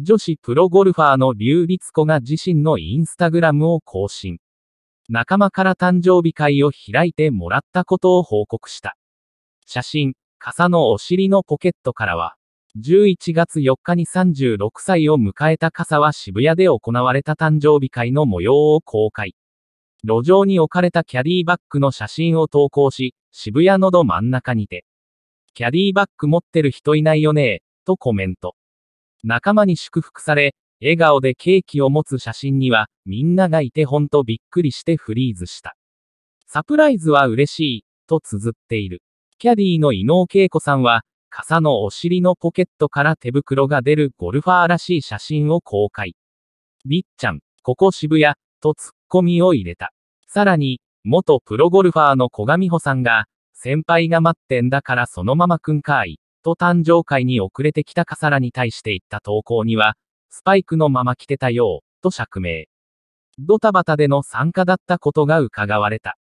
女子プロゴルファーの劉立子が自身のインスタグラムを更新。仲間から誕生日会を開いてもらったことを報告した。写真、傘のお尻のポケットからは、11月4日に36歳を迎えた傘は渋谷で行われた誕生日会の模様を公開。路上に置かれたキャディバッグの写真を投稿し、渋谷のど真ん中にて、キャディバッグ持ってる人いないよねとコメント。仲間に祝福され、笑顔でケーキを持つ写真には、みんながいてほんとびっくりしてフリーズした。サプライズは嬉しい、と綴っている。キャディーの伊能恵子さんは、傘のお尻のポケットから手袋が出るゴルファーらしい写真を公開。りっちゃん、ここ渋谷、とツッコミを入れた。さらに、元プロゴルファーの小上穂さんが、先輩が待ってんだからそのままくんかい、と誕生会に遅れてきたカサラに対して言った投稿には、スパイクのまま着てたよう、と釈明。ドタバタでの参加だったことが伺われた。